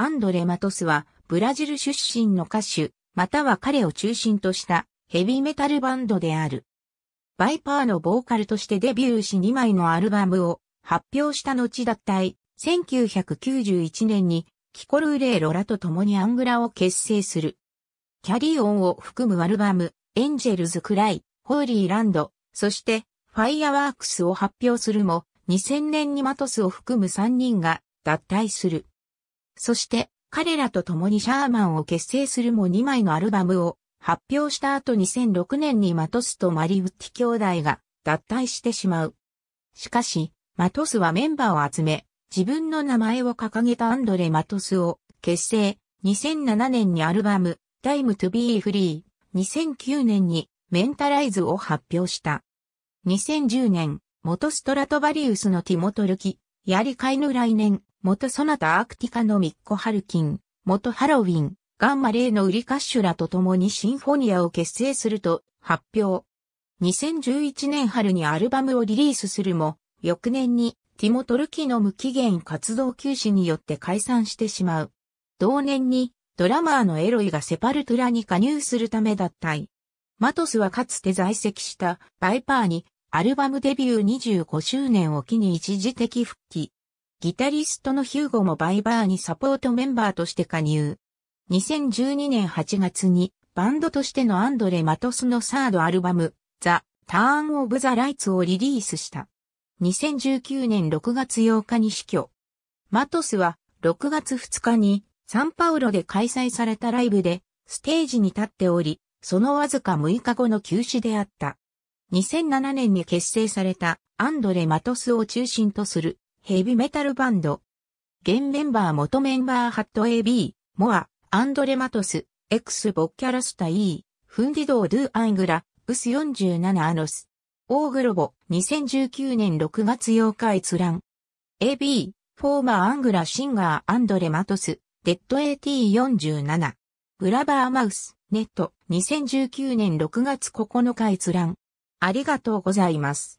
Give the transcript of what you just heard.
アンドレ・マトスは、ブラジル出身の歌手、または彼を中心としたヘビーメタルバンドである。バイパーのボーカルとしてデビューし2枚のアルバムを発表した後脱退、1991年にキコルーレーロラと共にアングラを結成する。キャリーオンを含むアルバム、エンジェルズ・クライ、ホーリーランド、そして、ファイアワークスを発表するも、2000年にマトスを含む3人が脱退する。そして彼らと共にシャーマンを結成するも2枚のアルバムを発表した後2006年にマトスとマリウッティ兄弟が脱退してしまう。しかし、マトスはメンバーを集め、自分の名前を掲げたアンドレ・マトスを結成、2007年にアルバム、タイムトゥビーフリー、2009年にメンタライズを発表した。2010年、元ストラトバリウスのティモトルキ、やりかいの来年、元ソナタアークティカのミッコ・ハルキン、元ハロウィン、ガンマレイのウリカッシュラと共にシンフォニアを結成すると発表。2011年春にアルバムをリリースするも、翌年にティモ・トルキの無期限活動休止によって解散してしまう。同年にドラマーのエロイがセパルトラに加入するため脱退。マトスはかつて在籍したバイパーにアルバムデビュー25周年を機に一時的復帰。ギタリストのヒューゴもバイバーにサポートメンバーとして加入。2012年8月にバンドとしてのアンドレ・マトスのサードアルバム、ザ・ターン・オブ・ザ・ライツをリリースした。2019年6月8日に死去。マトスは6月2日にサンパウロで開催されたライブでステージに立っており、そのわずか6日後の休止であった。2007年に結成されたアンドレ・マトスを中心とするヘビメタルバンド。現メンバー元メンバーハット AB、モア、アンドレマトス、エクスボッキャラスタ E、フンディドードゥアングラ、ウス47アノス。オーグロボ、2019年6月8日閲覧。AB、フォーマーアングラシンガーアンドレマトス、デッド AT47。グラバーマウス、ネット、2019年6月9日閲覧。ありがとうございます。